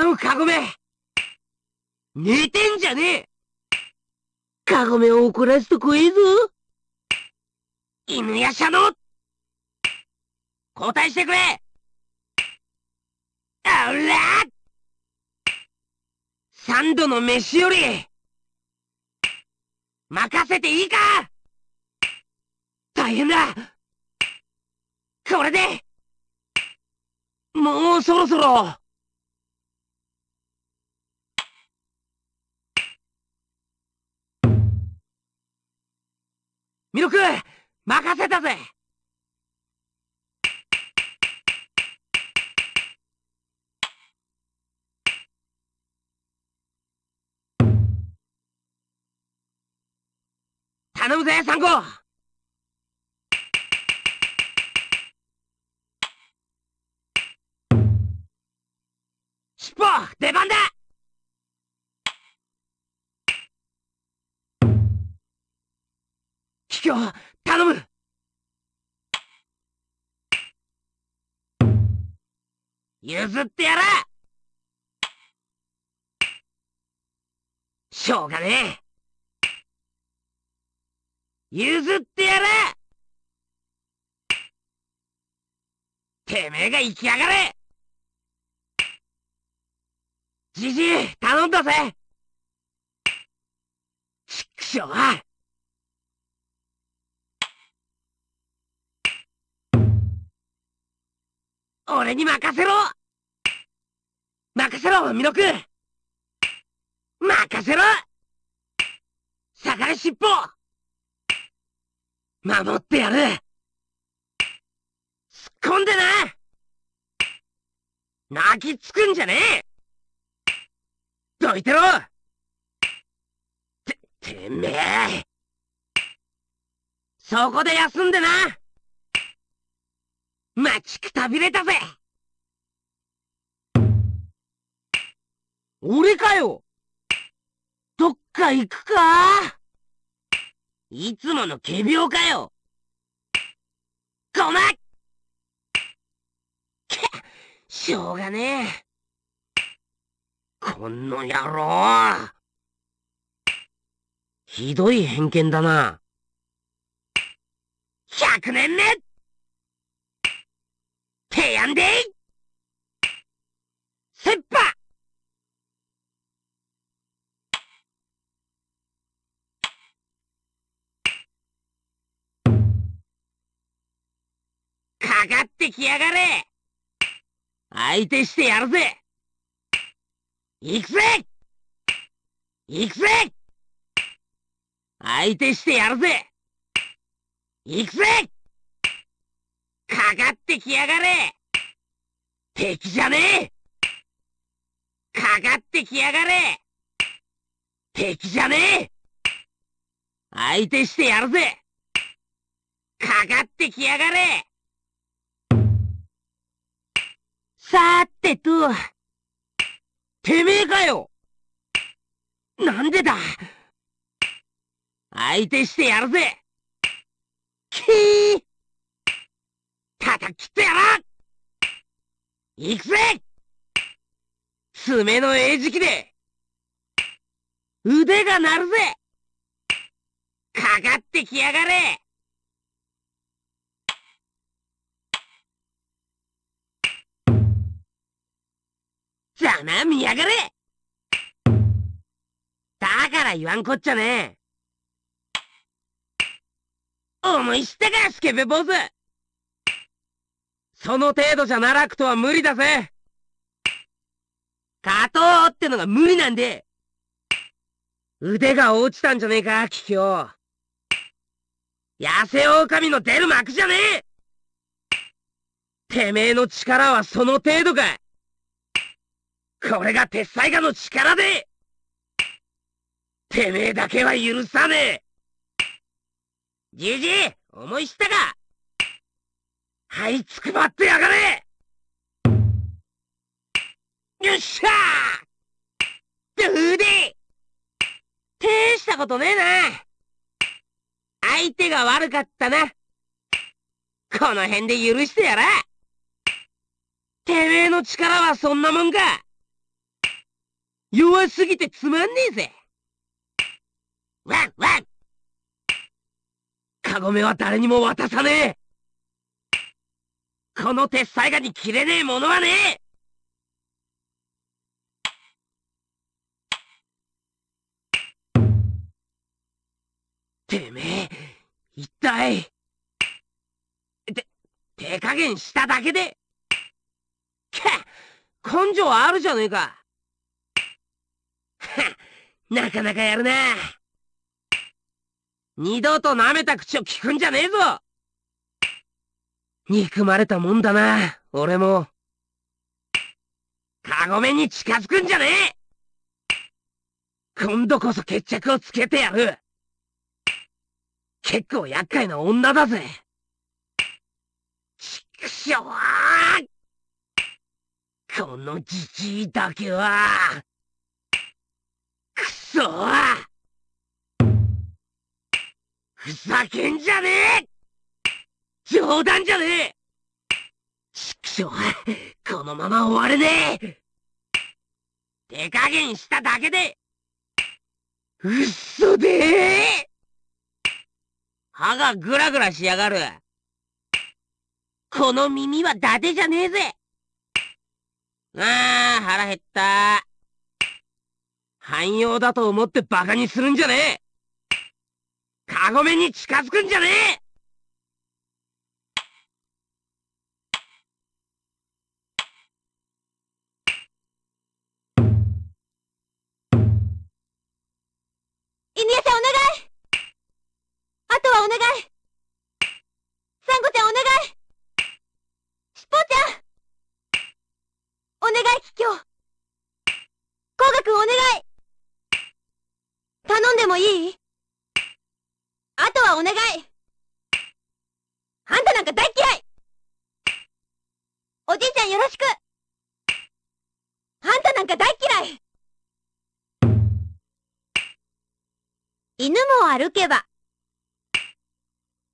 のカゴメ寝てんじゃねえカゴメを怒らすと怖えぞ犬や車の交代してくれあら三度の飯より任せていいか大変だこれでもうそろそろミルク任せたぜ頼むぜ、サンゴ尻尾出番だ今日、頼む譲ってやらしょうがねえ譲ってやらてめえが生き上がれじじい頼んだぜちくしょうは俺に任せろ任せろ、ミノク任せろ下がれ尻尾守ってやる突っ込んでな泣きつくんじゃねえどいてろて、てめえそこで休んでな待ちくたびれたぜ俺かよどっか行くかいつもの仮病かよごましょうがねえ。この野郎ひどい偏見だな。百年目提案でいせっぱかかってきやがれ相手してやるぜ行くぜ行くぜ相手してやるぜ行くぜかかってきやがれ敵じゃねえかかってきやがれ敵じゃねえ相手してやるぜかかってきやがれさーてと、てめえかよなんでだ相手してやるぜキー叩きってやら行くぜ爪の餌食で腕が鳴るぜかかってきやがれざま見やがれだから言わんこっちゃね思い知ったかスケベ坊主その程度じゃ奈落とは無理だぜ勝とうってのが無理なんで腕が落ちたんじゃねえか、キキオ。せ狼の出る幕じゃねえてめえの力はその程度かこれが鉄彩画の力でてめえだけは許さねえじじい思い知ったかはいつくばってやがれよっしゃーどうでてしたことねえな相手が悪かったなこの辺で許してやらてめえの力はそんなもんか弱すぎてつまんねえぜワンワンカゴメは誰にも渡さねえこの鉄災がに切れねえものはねえてめえ、一体。て、手加減しただけで。け根性あるじゃねえか。はなかなかやるな。二度と舐めた口を聞くんじゃねえぞ憎まれたもんだな、俺も。カゴメに近づくんじゃねえ今度こそ決着をつけてやる結構厄介な女だぜちくしょうこのじじいだけはくそふざけんじゃねえ冗談じゃねえちくしょう、このまま終われねえ手加減しただけで嘘でえ歯がぐらぐらしやがるこの耳は伊達じゃねえぜああ、腹減った汎用だと思って馬鹿にするんじゃねえカゴメに近づくんじゃねえ願い桔梗工学お願い頼んでもいいあとはお願いあんたなんか大嫌いおじいちゃんよろしくあんたなんか大嫌い犬も歩けば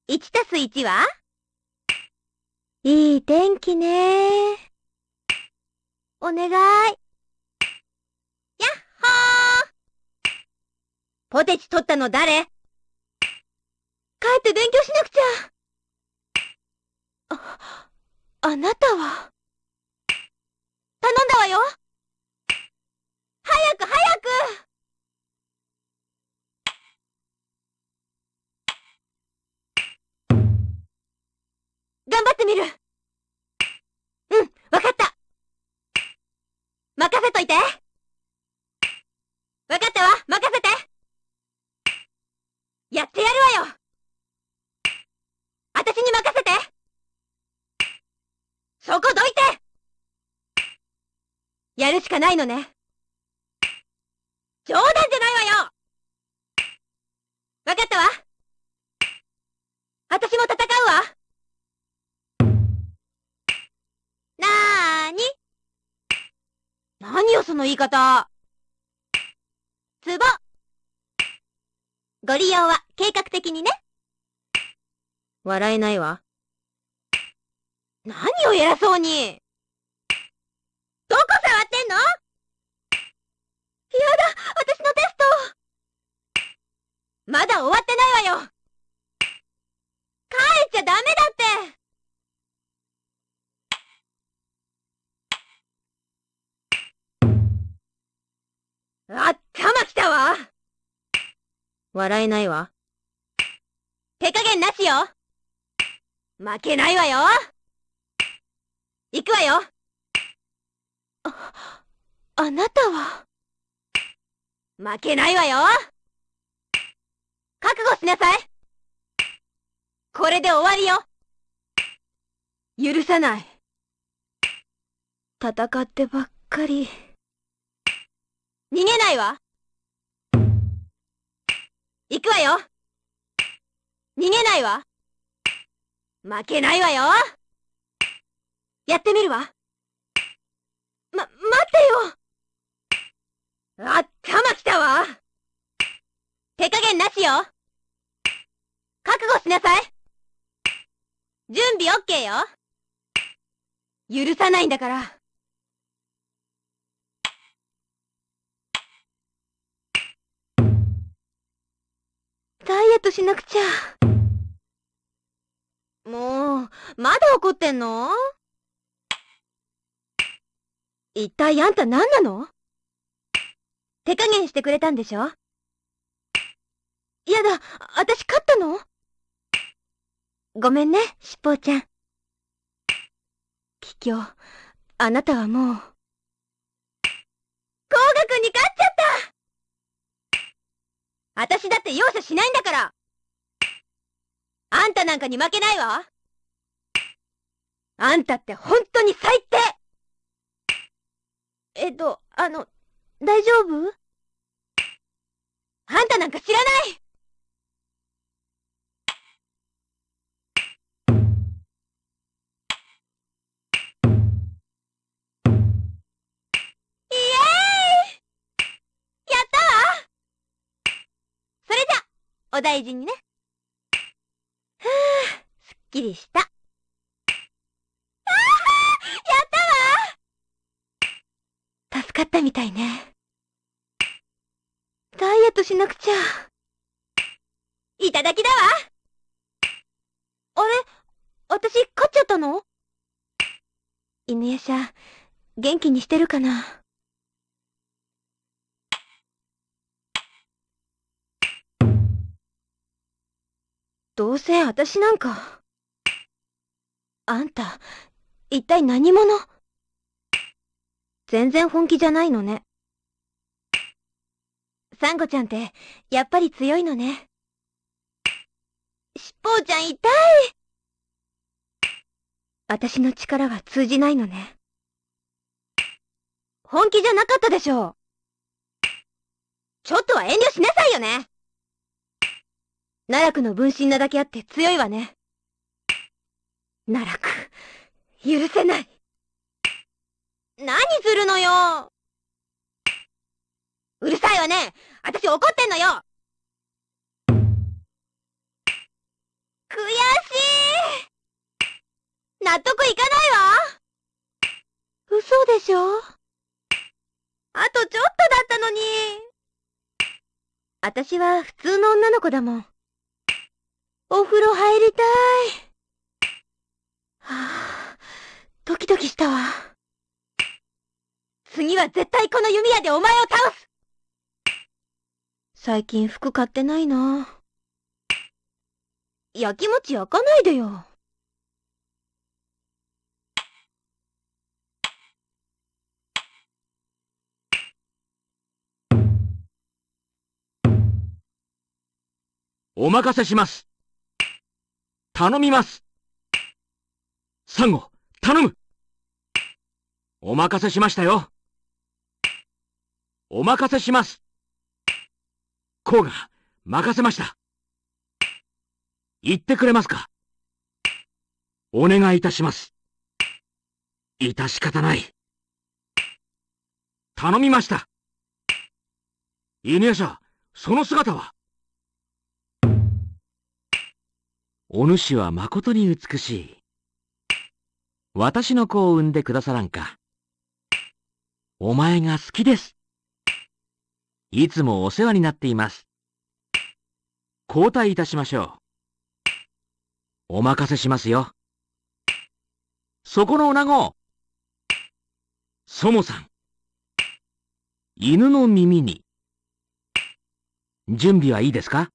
1たす1はいい天気ねお願い。やっほーポテチ取ったの誰帰って勉強しなくちゃ。あ、あなたは頼んだわよ早く早く頑張ってみるそこどいてやるしかないのね。冗談じゃないわよわかったわ私も戦うわなーに何よその言い方ツボご利用は計画的にね。笑えないわ。何を偉そうにどこ触ってんのやだ私のテストまだ終わってないわよ帰っちゃダメだってあたまきたわ笑えないわ。手加減なしよ負けないわよ行くわよあ、あなたは負けないわよ覚悟しなさいこれで終わりよ許さない戦ってばっかり逃げないわ行くわよ逃げないわ負けないわよやってみるわ。ま、待ってよあ頭きたわ手加減なしよ覚悟しなさい準備オッケーよ許さないんだから。ダイエットしなくちゃ。もう、まだ怒ってんの一体あんた何なの手加減してくれたんでしょやだ、私勝ったのごめんね、しっぽうちゃん。桔梗、あなたはもう。工学に勝っちゃった私だって容赦しないんだからあんたなんかに負けないわあんたって本当に最低えっと、あの、大丈夫あんたなんか知らないイイエやったわそれじゃ、お大事にね。はあ、すっきりした。みたいね。ダイエットしなくちゃ。いただきだわあれ私、勝っちゃったの犬夜叉、元気にしてるかなどうせ私なんか。あんた、一体何者全然本気じゃないのね。サンゴちゃんって、やっぱり強いのね。しっぽうちゃん痛い私の力は通じないのね。本気じゃなかったでしょう。ちょっとは遠慮しなさいよね奈落の分身なだけあって強いわね。奈落、許せない。何するのようるさいわね私怒ってんのよ悔しい納得いかないわ嘘でしょあとちょっとだったのに私は普通の女の子だもん。お風呂入りたい。はぁ、あ、ドキドキしたわ。次は絶対この弓矢でお前を倒す最近服買ってないな。やきもち焼かないでよ。お任せします。頼みます。サンゴ、頼むお任せしましたよ。お任せします。こうが、任せました。言ってくれますかお願いいたします。いたし方ない。頼みました。犬夜叉、その姿はお主は誠に美しい。私の子を産んでくださらんか。お前が好きです。いつもお世話になっています。交代いたしましょう。お任せしますよ。そこの女子そもさん。犬の耳に。準備はいいですか